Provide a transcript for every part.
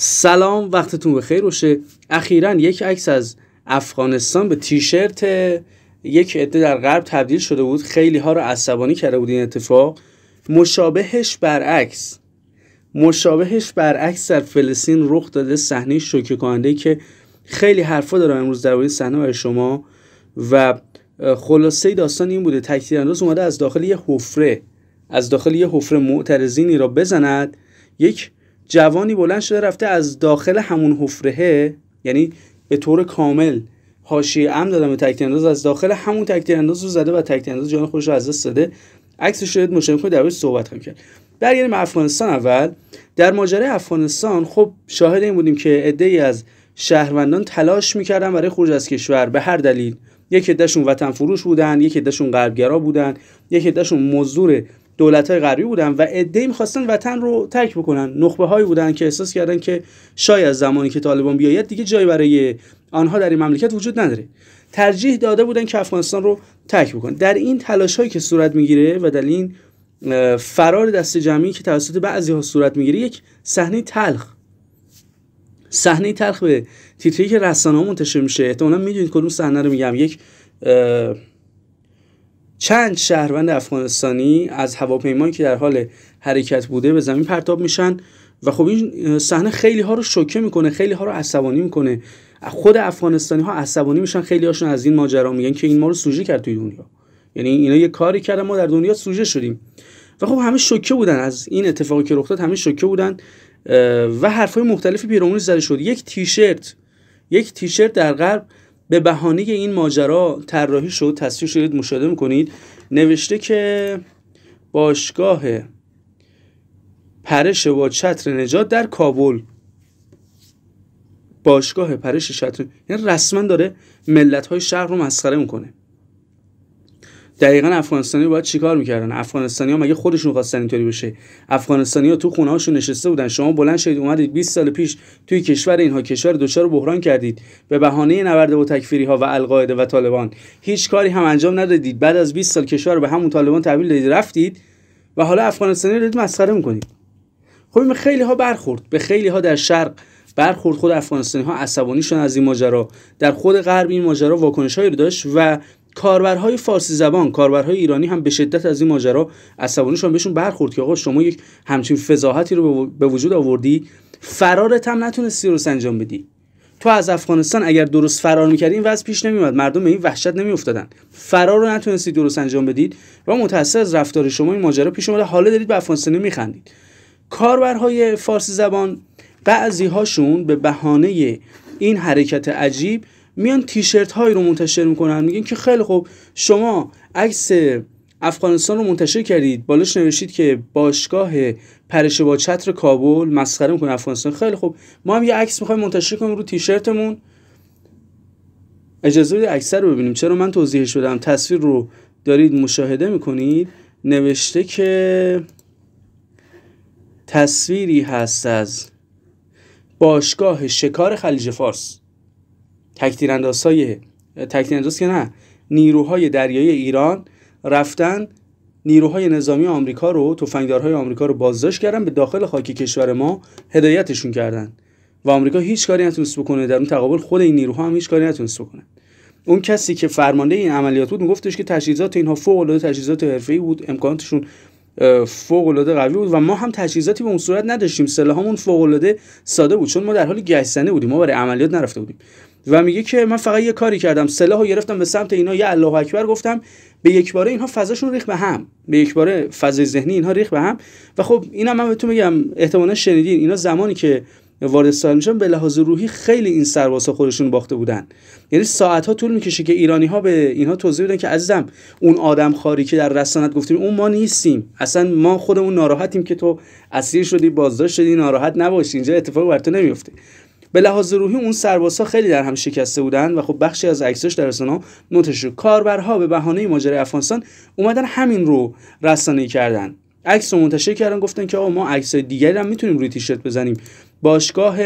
سلام وقتتون بخیر باشه اخیرا یک عکس از افغانستان به تیشرت یک عده در غرب تبدیل شده بود خیلی ها رو عصبانی کرده بود این اتفاق مشابهش برعکس مشابهش برعکس در فلسطین رخ داده صحنه شوکه کننده که خیلی حرفا دارم امروز درباره صحنه برای شما و خلاصه داستان این بوده انداز اومده از داخل یه حفره از داخل یه حفره معترضینی را بزند یک جوانی بلند شده رفته از داخل همون حفرهه یعنی به طور کامل حاشیه ام دادم به تکتیر انداز از داخل همون تکتیر انداز رو زده و تکتیر انداز جان خودش رو از دست داده عکسش رو مشاهده کنید در صحبت هم کرد در برگردیم افغانستان اول در ماجره افغانستان خب شاهد این بودیم که عده‌ای از شهروندان تلاش میکردن برای خروج از کشور به هر دلیل یک عدهشون وطن فروش بودن یک عدهشون غربگرا بودن یک عدهشون مزدور دولت های غربی بودن و عده‌ای میخواستن وطن رو ترک بکنن نخبه هایی بودن که احساس کردن که شاید زمانی که طالبان بیاید دیگه جایی برای آنها در این مملکت وجود نداره ترجیح داده بودن که افغانستان رو ترک بکنن در این تلاش هایی که صورت میگیره و در این فرار دست جمعی که توسط بعضی ها صورت میگیره یک صحنه تلخ صحنه تلخ به تیتری که رسانه‌ها منتشر میشه احتمالا میدونید کدوم صحنه رو میگم یک چند شهروند افغانستانی از هواپیمایی که در حال حرکت بوده به زمین پرتاب میشن و خب این صحنه خیلی ها رو شوکه میکنه خیلی ها رو عصبانی میکنه خود افغانستانی ها عصبانی میشن خیلی هاشون از این ماجرا میگن که این ما رو سوژه کرد توی دنیا یعنی اینا یه کاری کردن ما در دنیا سوژه شدیم و خب همه شوکه بودن از این اتفاقی که رخ داد همه شوکه بودن و حرفهای مختلفی پیرامونش زده شد یک تیشرت یک تیشرت در غرب به بهانه این ماجرا طراحی شد تصویر شدید مشاهده میکنید نوشته که باشگاه پرش و چتر نجات در کابل باشگاه پرش شطر یعنی رسما داره ملت های شهر رو مسخره میکنه دقیقا افغانستانی باید چیکار میکردن افغانستانی ها مگه خودشون خواستن اینطوری بشه افغانستانی ها تو خونه هاشون نشسته بودن شما بلند شدید اومدید 20 سال پیش توی کشور اینها کشور دچار بحران کردید به بهانه نبرد با تکفیری ها و القاعده و طالبان هیچ کاری هم انجام ندادید بعد از 20 سال کشور رو به همون طالبان تحویل دادید رفتید و حالا افغانستانی رو مسخره میکنید خب این خیلی ها برخورد به خیلی ها در شرق برخورد خود افغانستانی ها عصبانی شدن از این ماجرا در خود غرب این ماجرا واکنش رو داشت و کاربرهای فارسی زبان کاربرهای ایرانی هم به شدت از این ماجرا عصبانیشون بهشون برخورد که آقا شما یک همچین فضاحتی رو به وجود آوردی فرارت هم نتونستی رو انجام بدی تو از افغانستان اگر درست فرار میکردی این وضع پیش نمیومد مردم به این وحشت نمیافتادن فرار رو نتونستی درست انجام بدید و متأثر از رفتار شما این ماجرا پیش اومده حالا دارید به افغانستان میخندید کاربرهای فارسی زبان بعضی به بهانه این حرکت عجیب میان تیشرت هایی رو منتشر میکنن میگن که خیلی خوب شما عکس افغانستان رو منتشر کردید بالاش نوشتید که باشگاه پرش با چتر کابل مسخره میکنه افغانستان خیلی خوب ما هم یه عکس میخوایم منتشر کنیم رو تیشرتمون اجازه بدید عکس رو ببینیم چرا من توضیح شدم تصویر رو دارید مشاهده میکنید نوشته که تصویری هست از باشگاه شکار خلیج فارس تکتیراندازهای تکتیرانداز که نه نیروهای دریایی ایران رفتن نیروهای نظامی آمریکا رو تفنگدارهای آمریکا رو بازداشت کردن به داخل خاک کشور ما هدایتشون کردن و آمریکا هیچ کاری نتونست بکنه در اون تقابل خود این نیروها هم هیچ کاری نتونست بکنه اون کسی که فرمانده این عملیات بود میگفتش که تجهیزات اینها فوق العاده تجهیزات حرفه‌ای بود امکاناتشون فوق العاده قوی بود و ما هم تجهیزاتی به اون صورت نداشتیم سلاحمون فوق العاده ساده بود چون ما در حال گشتنه بودیم ما برای عملیات نرفته بودیم و میگه که من فقط یه کاری کردم سلاحو گرفتم به سمت اینا یه الله اکبر گفتم به یک باره اینها فضاشون ریخ به هم به یک باره فضای ذهنی اینها ریخ به هم و خب اینا من بهتون میگم احتمالا شنیدین اینا زمانی که وارد سال به لحاظ روحی خیلی این سربازها خودشون باخته بودن یعنی ساعت ها طول میکشه که ایرانی ها به اینها توضیح بدن که عزیزم اون آدم خاری که در رسانت گفتیم اون ما نیستیم اصلا ما خودمون ناراحتیم که تو اسیر شدی بازداشت شدی ناراحت نباشی اینجا اتفاق بر نمیفته به لحاظ روحی اون سربازها خیلی در هم شکسته بودن و خب بخشی از عکساش در رسانه نوتش کاربرها به بهانه ماجرای افغانستان اومدن همین رو رسانه‌ای کردن عکس رو منتشر کردن گفتن که آقا ما عکس دیگری هم میتونیم روی تیشرت بزنیم باشگاه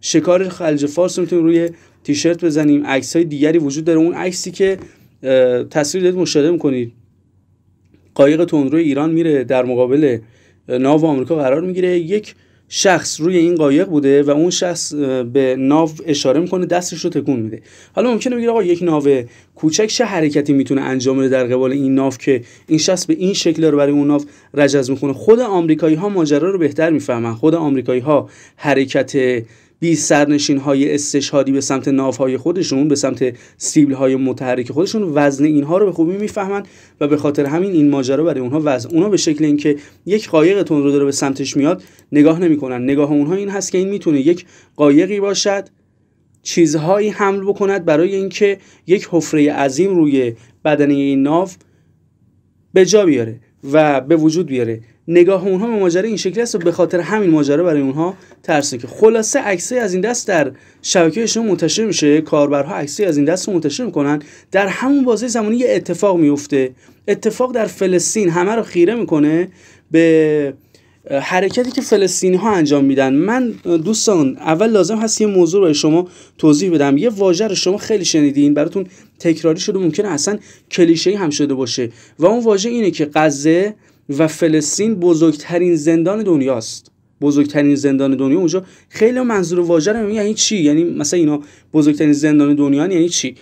شکار خلیج فارس رو میتونیم روی تیشرت بزنیم عکس های دیگری وجود داره اون عکسی که تصویر دارید مشاهده میکنید قایق تندرو ایران میره در مقابل ناو آمریکا قرار میگیره یک شخص روی این قایق بوده و اون شخص به ناو اشاره میکنه دستش رو تکون میده حالا ممکنه بگید آقا یک ناو کوچک چه حرکتی میتونه انجام بده در قبال این ناو که این شخص به این شکل رو برای اون ناو رجز میکنه خود آمریکایی ها ماجرا رو بهتر میفهمن خود آمریکایی ها حرکت بی سرنشین های استشهادی به سمت ناوهای خودشون به سمت سیبل های متحرک خودشون وزن اینها رو به خوبی میفهمن و به خاطر همین این ماجرا برای اونها وزن اونها به شکل اینکه یک قایق رو داره به سمتش میاد نگاه نمیکنن نگاه اونها این هست که این میتونه یک قایقی باشد چیزهایی حمل بکند برای اینکه یک حفره عظیم روی بدنه این ناو به جا بیاره و به وجود بیاره نگاه اونها به ماجرا این شکلی است و به خاطر همین ماجرا برای اونها ترسه که خلاصه عکسی از این دست در شبکه شما منتشر میشه کاربرها عکسی از این دست رو منتشر میکنن در همون بازه زمانی یه اتفاق میفته اتفاق در فلسطین همه رو خیره میکنه به حرکتی که فلسطینی ها انجام میدن من دوستان اول لازم هست یه موضوع به شما توضیح بدم یه واژه رو شما خیلی شنیدین براتون تکراری شده ممکنه اصلا کلیشه هم شده باشه و اون واژه اینه که غزه و فلسطین بزرگترین زندان دنیاست بزرگترین زندان دنیا اونجا خیلی منظور واژه رو یعنی چی یعنی مثلا اینا بزرگترین زندان دنیا یعنی چی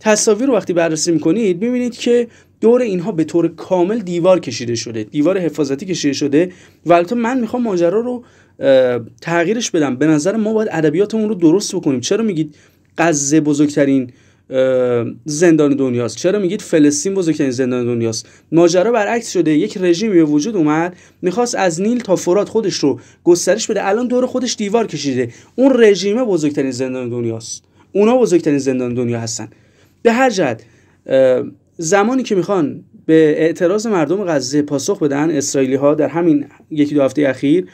تصاویر رو وقتی بررسی میکنید میبینید که دور اینها به طور کامل دیوار کشیده شده دیوار حفاظتی کشیده شده و البته من میخوام ماجرا رو تغییرش بدم به نظر ما باید ادبیاتمون رو درست بکنیم چرا میگید غزه بزرگترین زندان دنیاست چرا میگید فلسطین بزرگترین زندان دنیاست ماجرا برعکس شده یک رژیمی به وجود اومد میخواست از نیل تا فرات خودش رو گسترش بده الان دور خودش دیوار کشیده اون رژیم بزرگترین زندان دنیاست اونا بزرگترین زندان دنیا هستن به هر جد زمانی که میخوان به اعتراض مردم غزه پاسخ بدن اسرائیلی ها در همین یکی دو هفته اخیر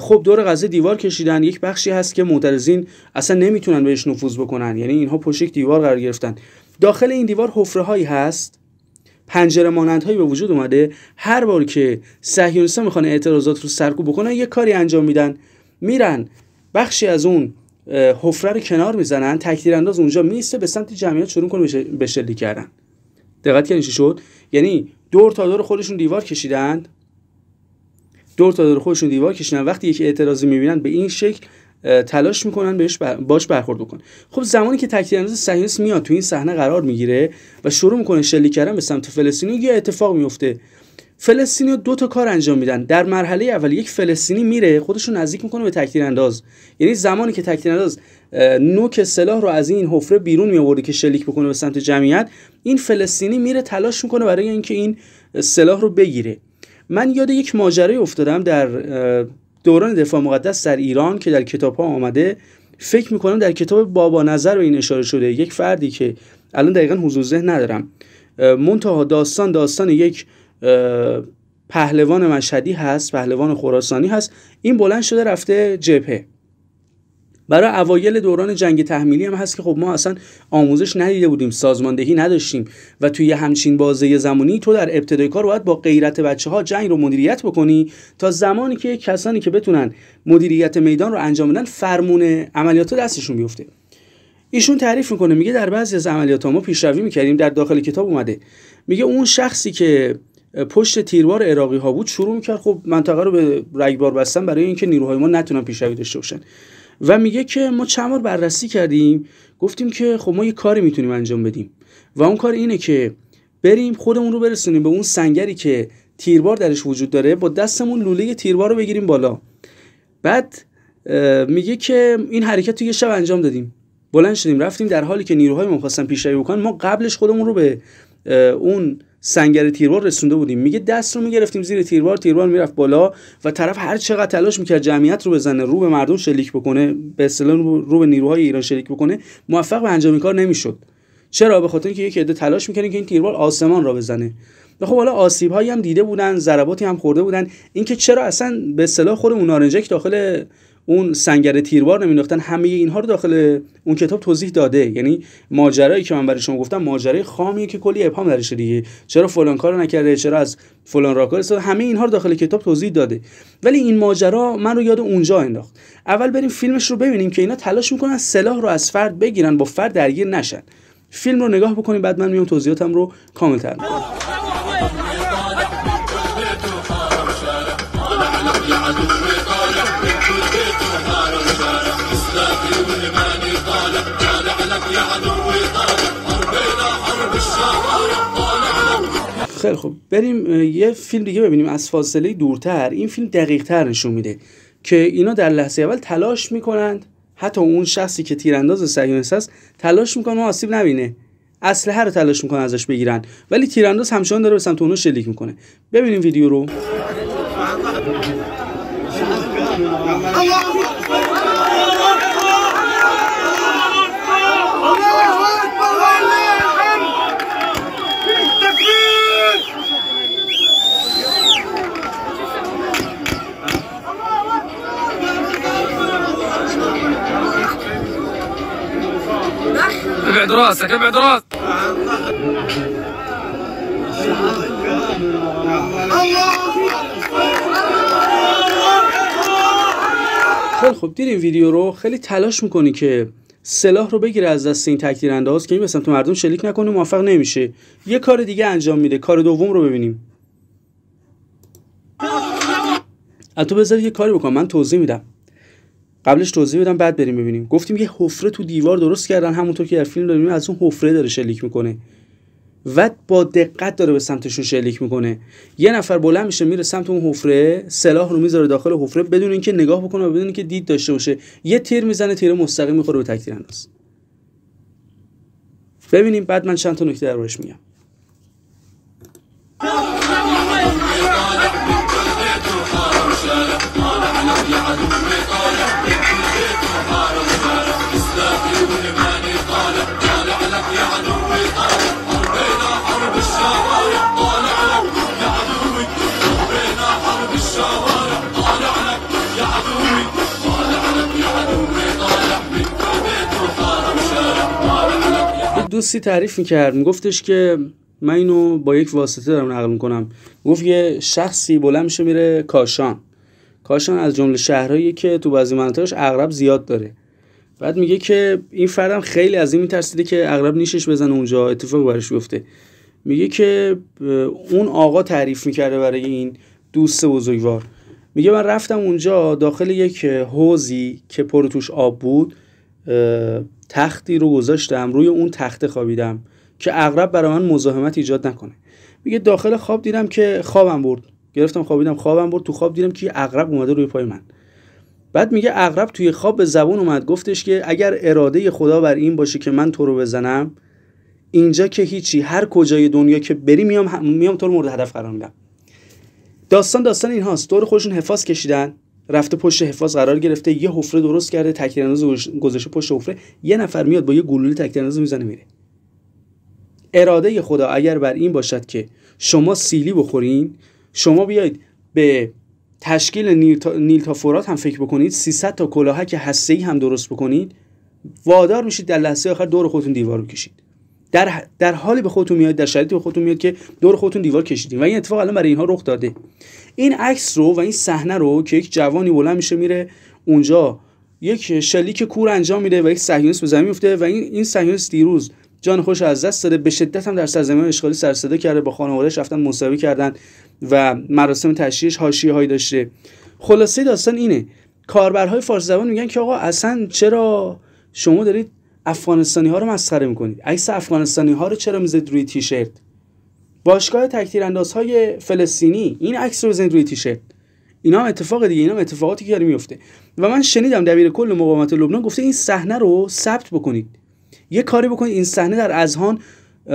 خب دور غزه دیوار کشیدن یک بخشی هست که معترضین اصلا نمیتونن بهش نفوذ بکنن یعنی اینها پشت یک دیوار قرار گرفتن داخل این دیوار حفره هایی هست پنجره هایی به وجود اومده هر بار که صهیونیست‌ها میخوان اعتراضات رو سرکوب بکنن یک کاری انجام میدن میرن بخشی از اون حفره رو کنار میزنن انداز اونجا میسته به سمت جمعیت شروع کنه به شلیک کردن دقت کنید شد یعنی دور تا دور خودشون دیوار کشیدند دور تا دور خودشون دیوار کشیدن وقتی یک اعتراضی میبینن به این شکل تلاش میکنن بهش باش برخورد بکنن خب زمانی که تکتیر انداز سهیونیست میاد تو این صحنه قرار میگیره و شروع میکنه شلیک کردن به سمت فلسطینی یه اتفاق میفته فلسطینی دو تا کار انجام میدن در مرحله اول یک فلسطینی میره خودش رو نزدیک میکنه به تکتیر انداز یعنی زمانی که تکتیر انداز نوک سلاح رو از این حفره بیرون میآورده که شلیک بکنه به سمت جمعیت این فلسطینی میره تلاش میکنه برای اینکه این سلاح رو بگیره من یاد یک ماجرای افتادم در دوران دفاع مقدس در ایران که در کتاب ها آمده فکر میکنم در کتاب بابا نظر به این اشاره شده یک فردی که الان دقیقا حضور ذهن ندارم منتها داستان داستان یک پهلوان مشهدی هست پهلوان خراسانی هست این بلند شده رفته جبهه برای اوایل دوران جنگ تحمیلی هم هست که خب ما اصلا آموزش ندیده بودیم سازماندهی نداشتیم و توی همچین بازه زمانی تو در ابتدای کار باید با غیرت بچه ها جنگ رو مدیریت بکنی تا زمانی که کسانی که بتونن مدیریت میدان رو انجام بدن فرمون عملیات دستشون بیفته ایشون تعریف میکنه میگه در بعضی از عملیات ها ما پیشروی میکردیم در داخل کتاب اومده میگه اون شخصی که پشت تیروار عراقی ها بود شروع میکرد خب منطقه رو به رگبار بستن برای اینکه نیروهای ما نتونن پیشروی داشته باشن و میگه که ما چند بار بررسی کردیم گفتیم که خب ما یه کاری میتونیم انجام بدیم و اون کار اینه که بریم خودمون رو برسونیم به اون سنگری که تیربار درش وجود داره با دستمون لوله تیربار رو بگیریم بالا بعد میگه که این حرکت تو یه شب انجام دادیم بلند شدیم رفتیم در حالی که نیروهای ما خواستن پیشروی بکنن ما قبلش خودمون رو به اون سنگر تیربار رسونده بودیم میگه دست رو میگرفتیم زیر تیروار تیروار میرفت بالا و طرف هر چقدر تلاش میکرد جمعیت رو بزنه رو به مردم شلیک بکنه به اصطلاح رو به نیروهای ایران شلیک بکنه موفق به انجام کار نمیشد چرا به خاطر اینکه یک عده تلاش میکردن که این تیروار آسمان را بزنه و خب حالا آسیب هایی هم دیده بودن ضرباتی هم خورده بودن اینکه چرا اصلا به اصطلاح خود اون نارنجک داخل اون سنگر تیربار نمینداختن همه اینها رو داخل اون کتاب توضیح داده یعنی ماجرایی که من برای شما گفتم ماجرای خامیه که کلی ابهام درش دیگه چرا فلان کارو نکرده چرا از فلان راکار استفاده همه اینها رو داخل کتاب توضیح داده ولی این ماجرا من رو یاد اونجا انداخت اول بریم فیلمش رو ببینیم که اینا تلاش میکنن سلاح رو از فرد بگیرن با فرد درگیر نشن فیلم رو نگاه بکنیم بعد من میام توضیحاتم رو کاملتر میکنم خیلی خب بریم یه فیلم دیگه ببینیم از فاصله دورتر این فیلم دقیق تر نشون میده که اینا در لحظه اول تلاش میکنند حتی اون شخصی که تیرانداز سیونس هست تلاش میکنه آسیب نبینه اسلحه رو تلاش میکنه ازش بگیرن ولی تیرانداز همچنان داره به سمت اونو شلیک میکنه ببینیم ویدیو رو راسک ابعد راسک خیلی خب ویدیو رو خیلی تلاش میکنی که سلاح رو بگیره از دست این تکدیر انداز که این به تو مردم شلیک نکنه موفق نمیشه یه کار دیگه انجام میده کار دوم رو ببینیم تو بذار یه کاری بکنم من توضیح میدم قبلش توضیح بدم بعد بریم ببینیم گفتیم یه حفره تو دیوار درست کردن همونطور که در فیلم داریم از اون حفره داره شلیک میکنه و با دقت داره به سمتشون شلیک میکنه یه نفر بلند میشه میره سمت اون حفره سلاح رو میذاره داخل حفره بدون اینکه نگاه بکنه و بدون اینکه دید داشته باشه یه تیر میزنه تیر مستقیم میخوره به تکتیر انداز ببینیم بعد من چند تا نکته دربارش میگم دوستی تعریف میکرد میگفتش که من اینو با یک واسطه دارم نقل میکنم گفت یه شخصی بلند میشه میره کاشان کاشان از جمله شهرهایی که تو بعضی مناطقش اغرب زیاد داره بعد میگه که این فردم خیلی از این میترسیده که اغرب نیشش بزنه اونجا اتفاق برش گفته میگه که اون آقا تعریف میکرده برای این دوست بزرگوار میگه من رفتم اونجا داخل یک حوزی که پر توش آب بود تختی رو گذاشتم روی اون تخته خوابیدم که اغرب برای من مزاحمت ایجاد نکنه میگه داخل خواب دیدم که خوابم برد گرفتم خوابیدم خوابم برد تو خواب دیدم که اغرب اومده روی پای من بعد میگه اغرب توی خواب به زبون اومد گفتش که اگر اراده خدا بر این باشه که من تو رو بزنم اینجا که هیچی هر کجای دنیا که بری میام میام تو رو مورد هدف قرار میدم داستان داستان این دور خودشون حفاظ کشیدن رفته پشت حفاظ قرار گرفته یه حفره درست کرده تکتیرانداز گذاشته پشت حفره یه نفر میاد با یه گلوله تکتیرانداز میزنه میره اراده خدا اگر بر این باشد که شما سیلی بخورین شما بیاید به تشکیل نیل تا فرات هم فکر بکنید 300 تا کلاهک هسته‌ای هم درست بکنید وادار میشید در لحظه آخر دور خودتون دیوار بکشید کشید در در حالی به خودتون میاد در شرایطی به خودتون میاد که دور خودتون دیوار کشیدین و این اتفاق الان برای اینها رخ داده این عکس رو و این صحنه رو که یک جوانی بلند میشه میره اونجا یک شلیک کور انجام میده و یک صهیونیست به زمین میفته و این این دیروز جان خوش از دست داده به شدت هم در سرزمین اشغالی سر صدا کرده با خانواده‌اش رفتن مصاحبه کردن و مراسم تشییعش حاشیه داشته خلاصه داستان اینه کاربرهای فارسی زبان میگن که آقا اصلا چرا شما دارید افغانستانی ها رو مسخره میکنید عکس افغانستانی ها رو چرا میزید روی تیشرت باشگاه انداز های فلسطینی این عکس رو بزنید روی تیشرت اینا هم اتفاق دیگه اینا هم اتفاقاتی که داره میفته و من شنیدم دبیر کل مقاومت لبنان گفته این صحنه رو ثبت بکنید یه کاری بکنید این صحنه در اذهان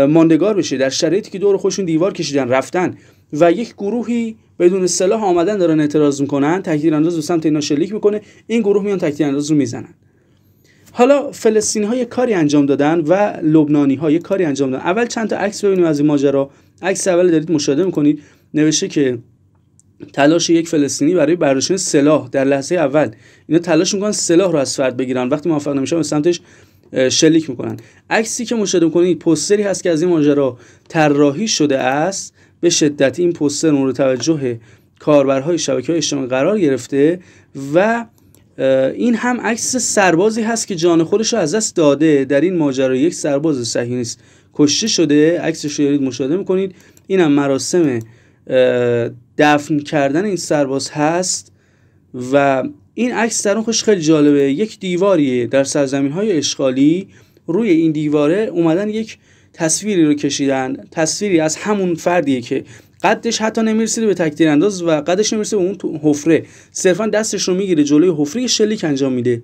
ماندگار بشه در شرایطی که دور خودشون دیوار کشیدن رفتن و یک گروهی بدون سلاح آمدن دارن اعتراض میکنن تکتیر انداز سمت اینا شلیک میکنه این گروه میان تکتیر انداز رو میزنن حالا فلسطین ها یه کاری انجام دادن و لبنانی ها کاری انجام دادن اول چند تا عکس ببینیم از این ماجرا عکس اول دارید مشاهده میکنید نوشته که تلاش یک فلسطینی برای برداشتن سلاح در لحظه اول اینا تلاش میکنن سلاح رو از فرد بگیرن وقتی موفق نمیشن به سمتش شلیک میکنن عکسی که مشاهده میکنید پستری هست که از این ماجرا طراحی شده است به شدت این پستر مورد توجه کاربرهای شبکه اجتماعی قرار گرفته و این هم عکس سربازی هست که جان خودش رو از دست داده در این ماجرا یک سرباز صهیونیست کشته شده عکسش رو دارید مشاهده میکنید این هم مراسم دفن کردن این سرباز هست و این عکس در اون خوش خیلی جالبه یک دیواریه در سرزمین های اشغالی روی این دیواره اومدن یک تصویری رو کشیدن تصویری از همون فردیه که قدش حتی نمیرسید به تکتیر انداز و قدش نمیرسید به اون حفره صرفا دستش رو میگیره جلوی حفره شلیک انجام میده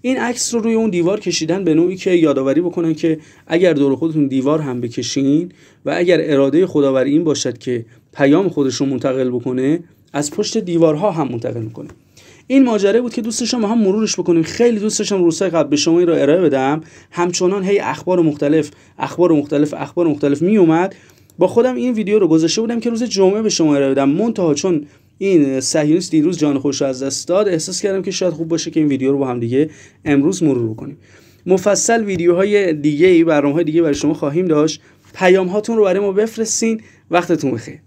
این عکس رو روی اون دیوار کشیدن به نوعی که یادآوری بکنن که اگر دور خودتون دیوار هم بکشین و اگر اراده بر این باشد که پیام خودش رو منتقل بکنه از پشت دیوارها هم منتقل میکنه این ماجره بود که دوست هم مرورش بکنیم خیلی دوست داشتم روزهای قبل به شما این ارائه بدم همچنان هی اخبار مختلف اخبار مختلف اخبار مختلف اومد، با خودم این ویدیو رو گذاشته بودم که روز جمعه به شما ارائه بدم منتها چون این صهیونیست دیروز جان خوش از دست داد احساس کردم که شاید خوب باشه که این ویدیو رو با هم دیگه امروز مرور کنیم مفصل ویدیوهای دیگه ای دیگه برای شما خواهیم داشت پیام هاتون رو برای ما بفرستین وقتتون بخیر